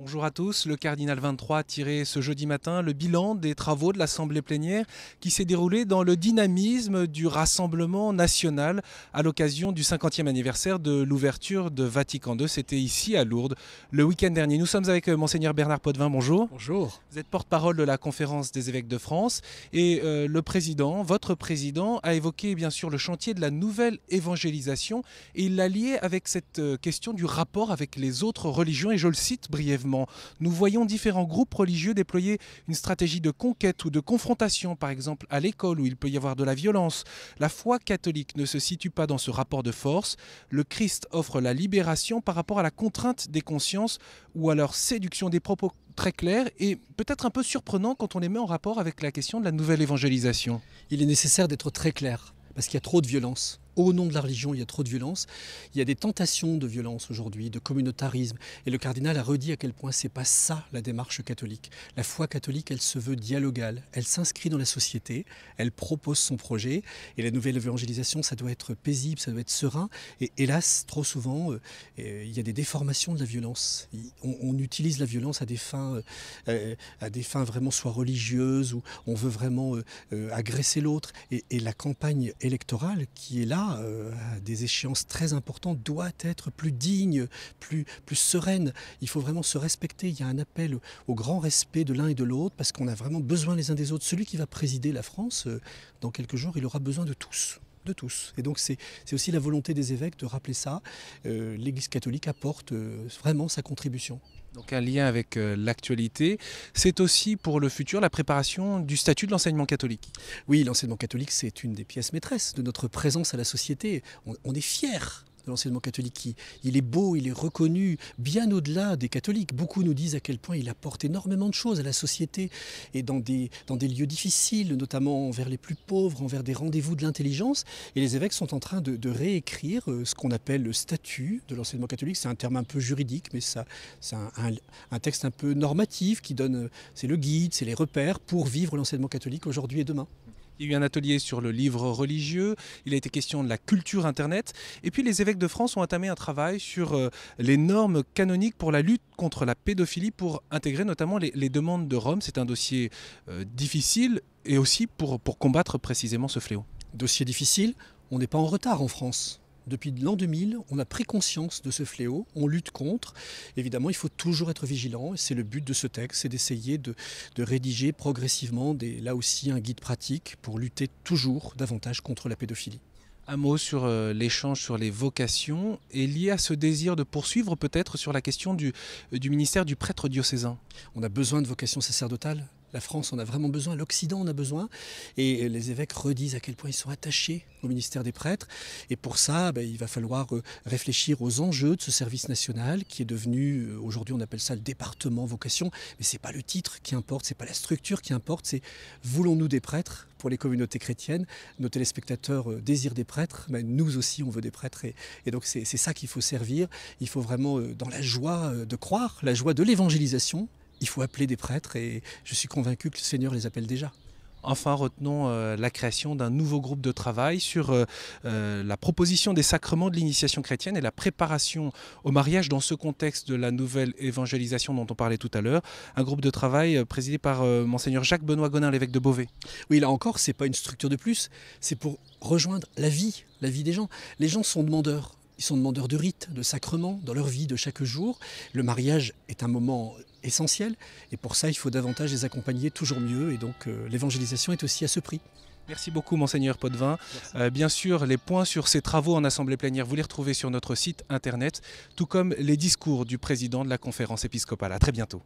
Bonjour à tous. Le cardinal 23 a tiré ce jeudi matin le bilan des travaux de l'Assemblée plénière qui s'est déroulé dans le dynamisme du Rassemblement national à l'occasion du 50e anniversaire de l'ouverture de Vatican II. C'était ici à Lourdes le week-end dernier. Nous sommes avec euh, Monseigneur Bernard Potvin. Bonjour. Bonjour. Vous êtes porte-parole de la Conférence des évêques de France et euh, le président, votre président, a évoqué bien sûr le chantier de la nouvelle évangélisation et il l'a lié avec cette euh, question du rapport avec les autres religions et je le cite brièvement nous voyons différents groupes religieux déployer une stratégie de conquête ou de confrontation, par exemple à l'école où il peut y avoir de la violence. La foi catholique ne se situe pas dans ce rapport de force. Le Christ offre la libération par rapport à la contrainte des consciences ou à leur séduction des propos très clairs et peut-être un peu surprenant quand on les met en rapport avec la question de la nouvelle évangélisation. Il est nécessaire d'être très clair parce qu'il y a trop de violence au nom de la religion, il y a trop de violence. Il y a des tentations de violence aujourd'hui, de communautarisme. Et le cardinal a redit à quel point c'est pas ça la démarche catholique. La foi catholique, elle se veut dialogale. Elle s'inscrit dans la société. Elle propose son projet. Et la nouvelle évangélisation, ça doit être paisible, ça doit être serein. Et hélas, trop souvent, euh, euh, il y a des déformations de la violence. On, utilise la violence à des fins, euh, à des fins vraiment soit religieuses ou on veut vraiment agresser l'autre. et la campagne électorale qui est là à, euh, des échéances très importantes doit être plus digne, plus, plus sereine. Il faut vraiment se respecter. Il y a un appel au grand respect de l'un et de l'autre parce qu'on a vraiment besoin les uns des autres. Celui qui va présider la France, euh, dans quelques jours, il aura besoin de tous de tous. Et donc c'est aussi la volonté des évêques de rappeler ça. Euh, L'Église catholique apporte euh, vraiment sa contribution. Donc un lien avec euh, l'actualité. C'est aussi pour le futur la préparation du statut de l'enseignement catholique. Oui, l'enseignement catholique, c'est une des pièces maîtresses de notre présence à la société. On, on est fiers l'enseignement catholique. Qui, il est beau, il est reconnu, bien au-delà des catholiques. Beaucoup nous disent à quel point il apporte énormément de choses à la société et dans des, lieux difficiles, notamment envers les plus pauvres, envers des rendez-vous de l'intelligence. Et les évêques sont en train de, réécrire euh, ce qu'on appelle le statut de l'enseignement catholique. C'est un terme un peu juridique, mais c'est un texte un peu normatif qui donne, euh, c'est le guide, c'est les repères pour vivre l'enseignement catholique aujourd'hui et demain. Il y a eu un atelier sur le livre religieux, il a été question de la culture Internet, et puis les évêques de France ont entamé un travail sur euh, les normes canoniques pour la lutte contre la pédophilie, pour intégrer notamment les, demandes de Rome. C'est un dossier euh, difficile, et aussi pour, pour combattre précisément ce fléau. Dossier difficile, on n'est pas en retard en France. Depuis l'an 2000, on a pris conscience de ce fléau, on lutte contre. Évidemment, il faut toujours être vigilant, c'est le but de ce texte, c'est d'essayer de, rédiger progressivement, des, là aussi, un guide pratique pour lutter toujours davantage contre la pédophilie. Un mot sur euh, l'échange sur les vocations et lié à ce désir de poursuivre peut-être sur la question du, euh, du ministère du prêtre diocésain. On a besoin de vocations sacerdotales. La France en a vraiment besoin, l'Occident en a besoin. Et euh, les évêques redisent à quel point ils sont attachés au ministère des prêtres. Et pour ça, bah, il va falloir euh, réfléchir aux enjeux de ce service national qui est devenu, euh, aujourd'hui on appelle ça le département vocation, mais ce n'est pas le titre qui importe, ce n'est pas la structure qui importe, c'est voulons-nous des prêtres pour les communautés chrétiennes Nos téléspectateurs désirent des prêtres, mais nous aussi on veut des prêtres. Et, et donc c'est ça qu'il faut servir. Il faut vraiment, dans la joie de croire, la joie de l'évangélisation, il faut appeler des prêtres et je suis convaincu que le Seigneur les appelle déjà. Enfin, retenons euh, la création d'un nouveau groupe de travail sur euh, euh, la proposition des sacrements de l'initiation chrétienne et la préparation au mariage dans ce contexte de la nouvelle évangélisation dont on parlait tout à l'heure. Un groupe de travail présidé par monseigneur Jacques Benoît Gonin, l'évêque de Beauvais. Oui, là encore, ce n'est pas une structure de plus, c'est pour rejoindre la vie, la vie des gens. Les gens sont demandeurs. Ils sont demandeurs de rites, de sacrements dans leur vie de chaque jour. Le mariage est un moment essentiel et pour ça, il faut davantage les accompagner toujours mieux et donc euh, l'évangélisation est aussi à ce prix. Merci beaucoup, Monseigneur Potvin. Euh, bien sûr, les points sur ces travaux en assemblée plénière, vous les retrouvez sur notre site internet, tout comme les discours du président de la conférence épiscopale. À très bientôt.